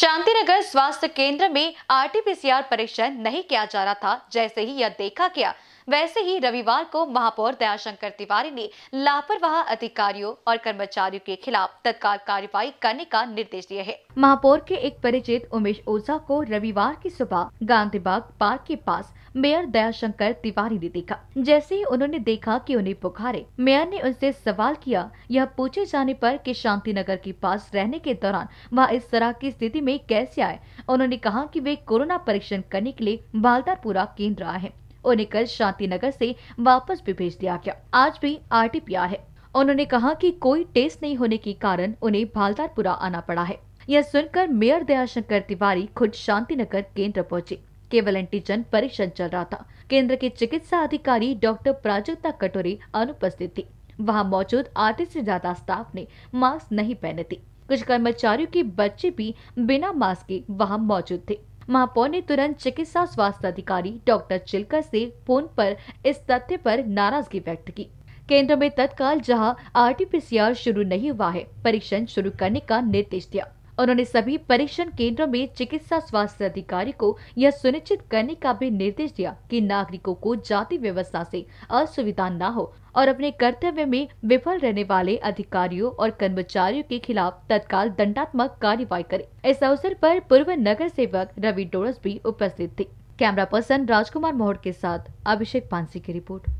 शांति नगर स्वास्थ्य केंद्र में आरटीपीसीआर परीक्षण नहीं किया जा रहा था जैसे ही यह देखा गया वैसे ही रविवार को महापौर दयाशंकर तिवारी ने लापरवाह अधिकारियों और कर्मचारियों के खिलाफ तत्काल कार्रवाई करने का निर्देश दिया है महापौर के एक परिचित उमेश ओझा को रविवार की सुबह गांधीबाग पार्क के पास मेयर दयाशंकर तिवारी ने देखा जैसे ही उन्होंने देखा कि उन्हें बुखारे मेयर ने उनसे सवाल किया यह पूछे जाने पर कि नगर के पास रहने के दौरान वह इस तरह की स्थिति में कैसे आए उन्होंने कहा कि वे कोरोना परीक्षण करने के लिए बालदारपुरा केंद्र आए हैं उन्हें कल शांति नगर से वापस भी भेज दिया गया आज भी आरटीपीआर है उन्होंने कहा कि कोई टेस्ट नहीं होने के कारण उन्हें भालदारपुरा आना पड़ा है यह सुनकर मेयर दयाशंकर तिवारी खुद शांतिनगर केंद्र पहुंचे केवल एंटीजन परीक्षण चल रहा था केंद्र के चिकित्सा अधिकारी डॉक्टर प्राजक्ता कटोरे अनुपस्थित थी वहाँ मौजूद आधे से ज्यादा स्टाफ ने मास्क नहीं पहने थे कुछ कर्मचारियों के बच्चे भी बिना मास्क के वहाँ मौजूद थे महापौर ने तुरंत चिकित्सा स्वास्थ्य अधिकारी डॉक्टर चिलकर से फोन पर इस तथ्य पर नाराजगी व्यक्त की केंद्र में तत्काल जहां आरटीपीसीआर शुरू नहीं हुआ है परीक्षण शुरू करने का निर्देश दिया उन्होंने सभी परीक्षण केंद्रों में चिकित्सा स्वास्थ्य अधिकारी को यह सुनिश्चित करने का भी निर्देश दिया कि नागरिकों को जाति व्यवस्था से असुविधा न हो और अपने कर्तव्य में विफल रहने वाले अधिकारियों और कर्मचारियों के खिलाफ तत्काल दंडात्मक कार्रवाई करें इस अवसर पर पूर्व नगर सेवक रवि डोरस भी उपस्थित थे कैमरा पर्सन राजकुमार मोहर के साथ अभिषेक पांसी की रिपोर्ट